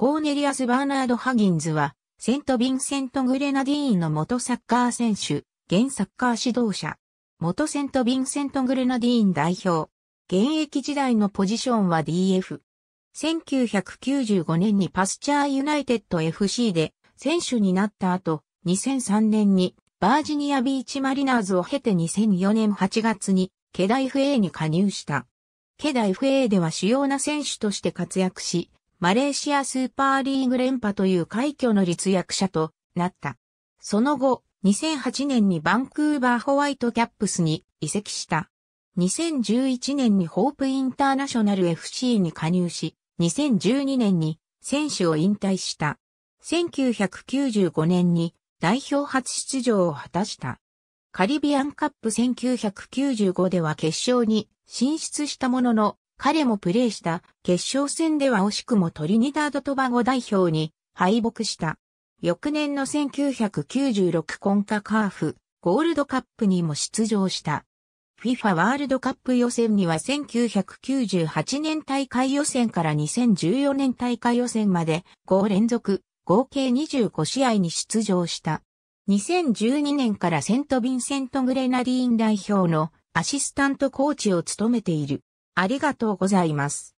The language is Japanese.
コーネリアス・バーナード・ハギンズは、セント・ヴィンセント・グレナディーンの元サッカー選手、現サッカー指導者、元セント・ヴィンセント・グレナディーン代表、現役時代のポジションは DF。1995年にパスチャーユナイテッド FC で選手になった後、2003年にバージニアビーチマリナーズを経て2004年8月にケダ FA に加入した。ケダ FA では主要な選手として活躍し、マレーシアスーパーリーグ連覇という快挙の立役者となった。その後、2008年にバンクーバーホワイトキャップスに移籍した。2011年にホープインターナショナル FC に加入し、2012年に選手を引退した。1995年に代表初出場を果たした。カリビアンカップ1995では決勝に進出したものの、彼もプレーした決勝戦では惜しくもトリニダード・トバゴ代表に敗北した。翌年の1996コンカカーフゴールドカップにも出場した。FIFA ワールドカップ予選には1998年大会予選から2014年大会予選まで5連続合計25試合に出場した。2012年からセント・ヴィンセント・グレナディーン代表のアシスタントコーチを務めている。ありがとうございます。